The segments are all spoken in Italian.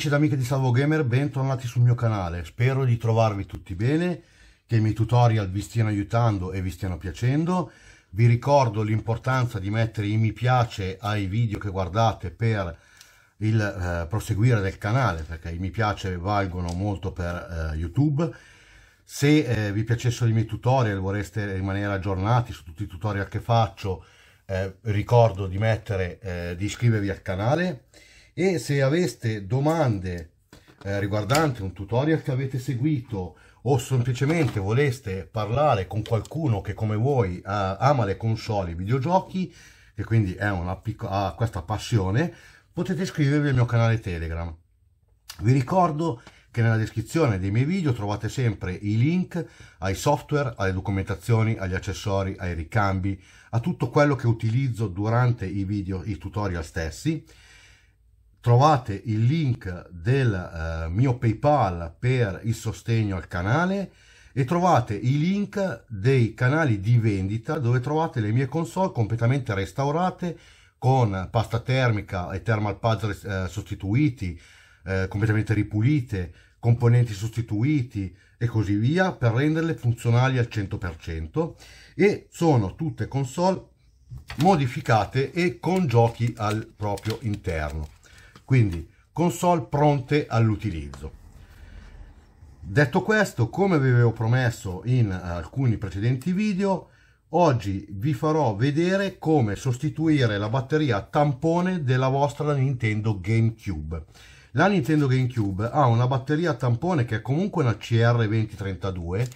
Amici ed amiche di Salvo Gamer, bentornati sul mio canale. Spero di trovarvi tutti bene, che i miei tutorial vi stiano aiutando e vi stiano piacendo. Vi ricordo l'importanza di mettere i mi piace ai video che guardate per il eh, proseguire del canale, perché i mi piace valgono molto per eh, YouTube. Se eh, vi piacessero i miei tutorial, vorreste rimanere aggiornati su tutti i tutorial che faccio, eh, ricordo di, mettere, eh, di iscrivervi al canale e se aveste domande eh, riguardanti un tutorial che avete seguito o semplicemente voleste parlare con qualcuno che come voi eh, ama le console e i videogiochi e quindi è una ha questa passione potete iscrivervi al mio canale Telegram. Vi ricordo che nella descrizione dei miei video trovate sempre i link ai software, alle documentazioni, agli accessori, ai ricambi, a tutto quello che utilizzo durante i video, i tutorial stessi trovate il link del eh, mio PayPal per il sostegno al canale e trovate i link dei canali di vendita dove trovate le mie console completamente restaurate con pasta termica e thermal pad eh, sostituiti, eh, completamente ripulite, componenti sostituiti e così via per renderle funzionali al 100% e sono tutte console modificate e con giochi al proprio interno quindi console pronte all'utilizzo. Detto questo, come vi avevo promesso in alcuni precedenti video, oggi vi farò vedere come sostituire la batteria tampone della vostra Nintendo GameCube. La Nintendo GameCube ha una batteria tampone che è comunque una CR2032,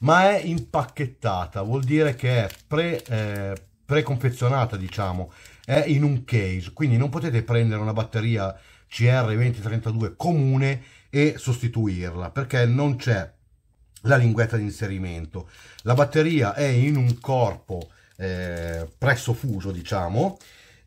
ma è impacchettata, vuol dire che è pre, eh, preconfezionata, diciamo, è in un case, quindi non potete prendere una batteria CR2032 comune e sostituirla perché non c'è la linguetta di inserimento. La batteria è in un corpo eh, presso fuso, diciamo,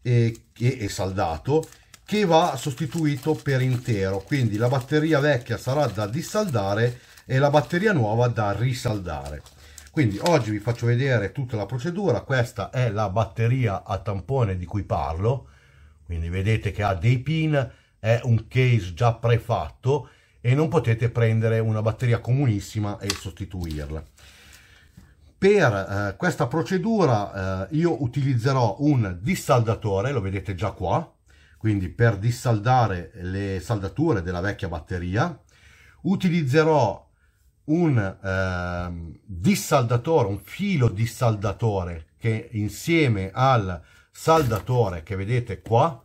e, e, e saldato che va sostituito per intero, quindi la batteria vecchia sarà da dissaldare e la batteria nuova da risaldare. Quindi oggi vi faccio vedere tutta la procedura, questa è la batteria a tampone di cui parlo, quindi vedete che ha dei pin, è un case già prefatto e non potete prendere una batteria comunissima e sostituirla. Per eh, questa procedura eh, io utilizzerò un dissaldatore, lo vedete già qua, quindi per dissaldare le saldature della vecchia batteria. Utilizzerò un eh, dissaldatore, un filo dissaldatore che insieme al saldatore che vedete qua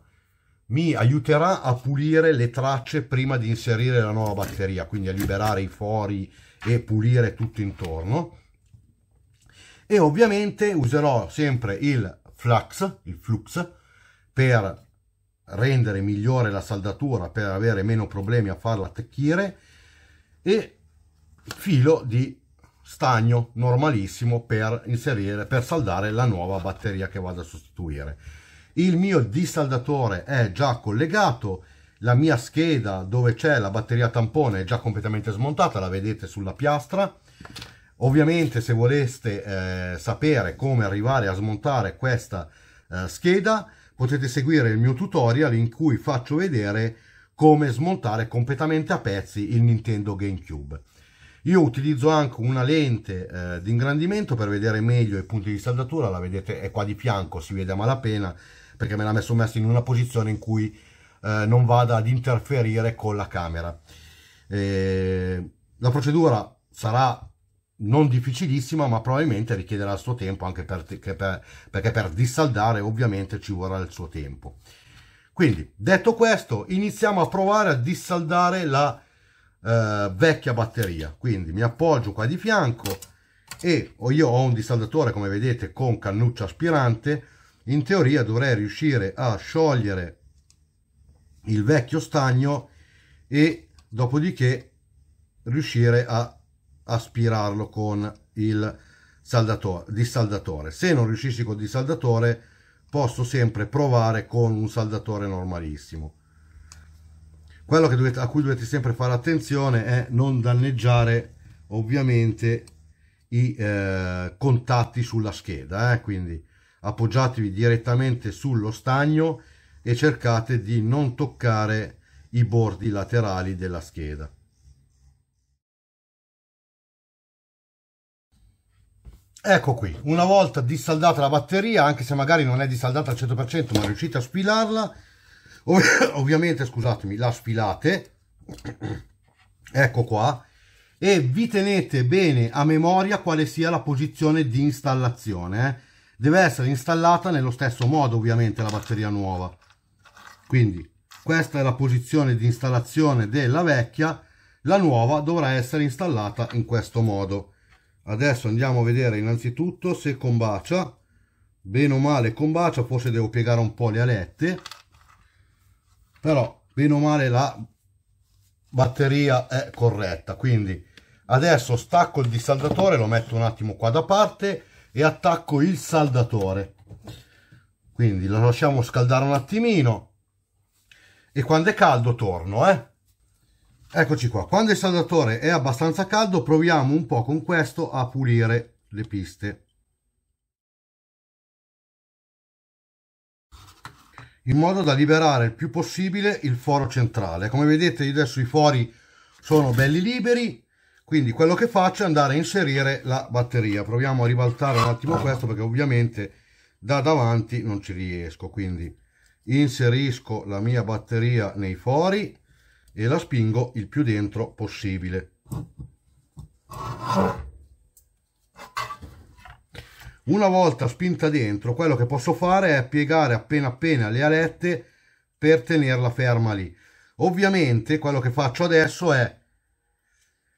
mi aiuterà a pulire le tracce prima di inserire la nuova batteria, quindi a liberare i fori e pulire tutto intorno. E ovviamente userò sempre il flux, il flux per rendere migliore la saldatura, per avere meno problemi a farla attecchire e filo di stagno normalissimo per inserire per saldare la nuova batteria che vado a sostituire il mio dissaldatore è già collegato la mia scheda dove c'è la batteria tampone è già completamente smontata la vedete sulla piastra ovviamente se voleste eh, sapere come arrivare a smontare questa eh, scheda potete seguire il mio tutorial in cui faccio vedere come smontare completamente a pezzi il Nintendo GameCube io utilizzo anche una lente eh, di ingrandimento per vedere meglio i punti di saldatura, la vedete è qua di fianco, si vede a malapena, perché me l'ha messo messa in una posizione in cui eh, non vada ad interferire con la camera. Eh, la procedura sarà non difficilissima ma probabilmente richiederà il suo tempo anche per, per, perché per dissaldare ovviamente ci vorrà il suo tempo quindi detto questo iniziamo a provare a dissaldare la eh, vecchia batteria quindi mi appoggio qua di fianco e io ho un disaldatore come vedete con cannuccia aspirante in teoria dovrei riuscire a sciogliere il vecchio stagno e dopodiché riuscire a aspirarlo con il saldatore, dissaldatore se non riuscissi con il dissaldatore posso sempre provare con un saldatore normalissimo quello dovete, a cui dovete sempre fare attenzione è non danneggiare ovviamente i eh, contatti sulla scheda eh? quindi appoggiatevi direttamente sullo stagno e cercate di non toccare i bordi laterali della scheda ecco qui una volta dissaldata la batteria anche se magari non è dissaldata al 100% ma riuscite a spilarla Ov ovviamente, scusatemi, la sfilate, ecco qua, e vi tenete bene a memoria quale sia la posizione di installazione. Eh. Deve essere installata nello stesso modo ovviamente la batteria nuova. Quindi questa è la posizione di installazione della vecchia, la nuova dovrà essere installata in questo modo. Adesso andiamo a vedere innanzitutto se combacia, bene o male combacia, forse devo piegare un po' le alette però bene o male la batteria è corretta quindi adesso stacco il dissaldatore lo metto un attimo qua da parte e attacco il saldatore quindi lo lasciamo scaldare un attimino e quando è caldo torno eh eccoci qua quando il saldatore è abbastanza caldo proviamo un po con questo a pulire le piste in modo da liberare il più possibile il foro centrale. Come vedete adesso i fori sono belli liberi, quindi quello che faccio è andare a inserire la batteria. Proviamo a ribaltare un attimo questo perché ovviamente da davanti non ci riesco, quindi inserisco la mia batteria nei fori e la spingo il più dentro possibile. Una volta spinta dentro, quello che posso fare è piegare appena appena le alette per tenerla ferma lì. Ovviamente quello che faccio adesso è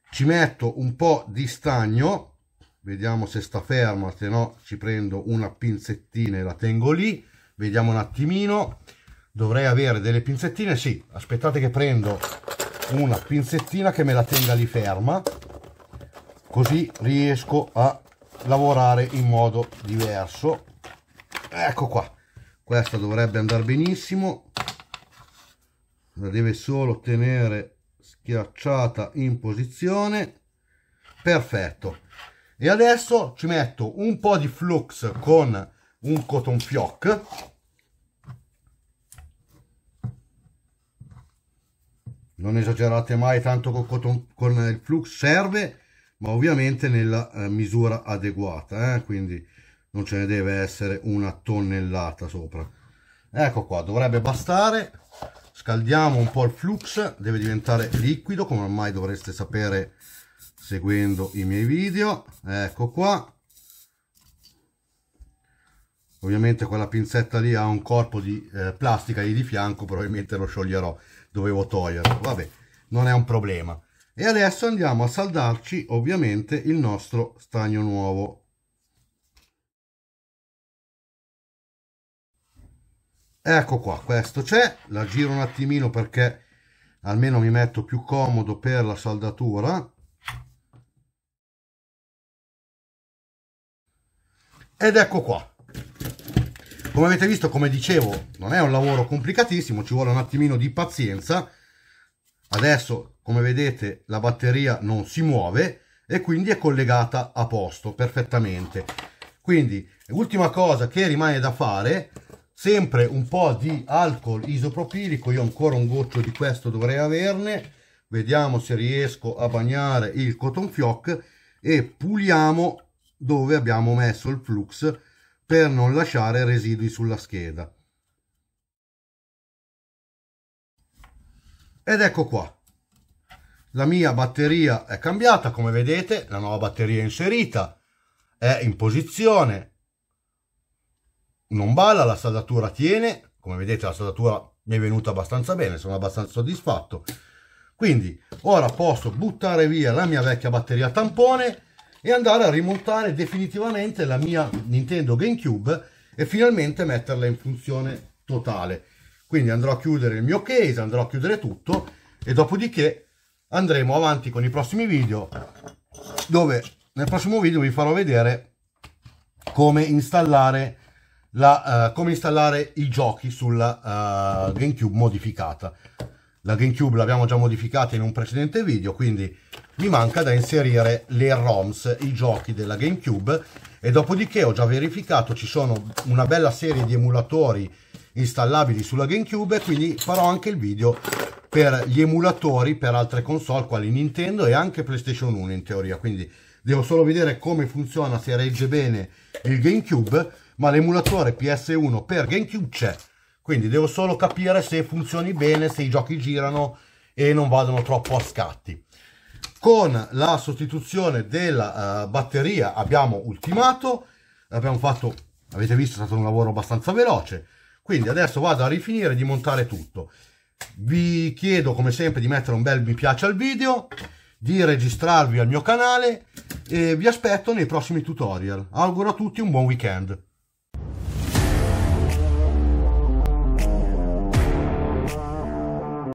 ci metto un po' di stagno, vediamo se sta ferma, se no ci prendo una pinzettina e la tengo lì, vediamo un attimino, dovrei avere delle pinzettine, sì, aspettate che prendo una pinzettina che me la tenga lì ferma, così riesco a lavorare in modo diverso ecco qua questa dovrebbe andare benissimo la deve solo tenere schiacciata in posizione perfetto e adesso ci metto un po di flux con un cotton fioc non esagerate mai tanto con, cotton, con il flux serve ma ovviamente nella eh, misura adeguata, eh? quindi non ce ne deve essere una tonnellata sopra. Ecco qua, dovrebbe bastare, scaldiamo un po' il flux, deve diventare liquido, come ormai dovreste sapere seguendo i miei video, ecco qua. Ovviamente quella pinzetta lì ha un corpo di eh, plastica lì di fianco, probabilmente lo scioglierò, dovevo toglierlo, vabbè, non è un problema e adesso andiamo a saldarci ovviamente il nostro stagno nuovo ecco qua questo c'è la giro un attimino perché almeno mi metto più comodo per la saldatura ed ecco qua come avete visto come dicevo non è un lavoro complicatissimo ci vuole un attimino di pazienza Adesso, come vedete, la batteria non si muove e quindi è collegata a posto perfettamente. Quindi, l'ultima cosa che rimane da fare, sempre un po' di alcol isopropilico, io ancora un goccio di questo dovrei averne, vediamo se riesco a bagnare il cotton fioc e puliamo dove abbiamo messo il flux per non lasciare residui sulla scheda. ed ecco qua la mia batteria è cambiata come vedete la nuova batteria è inserita è in posizione non balla la saldatura tiene come vedete la saldatura mi è venuta abbastanza bene sono abbastanza soddisfatto quindi ora posso buttare via la mia vecchia batteria tampone e andare a rimontare definitivamente la mia Nintendo GameCube e finalmente metterla in funzione totale quindi andrò a chiudere il mio case, andrò a chiudere tutto e dopodiché andremo avanti con i prossimi video dove nel prossimo video vi farò vedere come installare, la, uh, come installare i giochi sulla uh, GameCube modificata. La GameCube l'abbiamo già modificata in un precedente video, quindi mi manca da inserire le ROMs, i giochi della GameCube e dopodiché ho già verificato ci sono una bella serie di emulatori installabili sulla GameCube e quindi farò anche il video per gli emulatori per altre console quali Nintendo e anche PlayStation 1 in teoria, quindi devo solo vedere come funziona, se regge bene il GameCube, ma l'emulatore PS1 per GameCube c'è, quindi devo solo capire se funzioni bene, se i giochi girano e non vadano troppo a scatti. Con la sostituzione della uh, batteria abbiamo ultimato, abbiamo fatto, avete visto, è stato un lavoro abbastanza veloce, quindi adesso vado a rifinire di montare tutto. Vi chiedo come sempre di mettere un bel mi piace al video, di registrarvi al mio canale e vi aspetto nei prossimi tutorial. Auguro a tutti un buon weekend.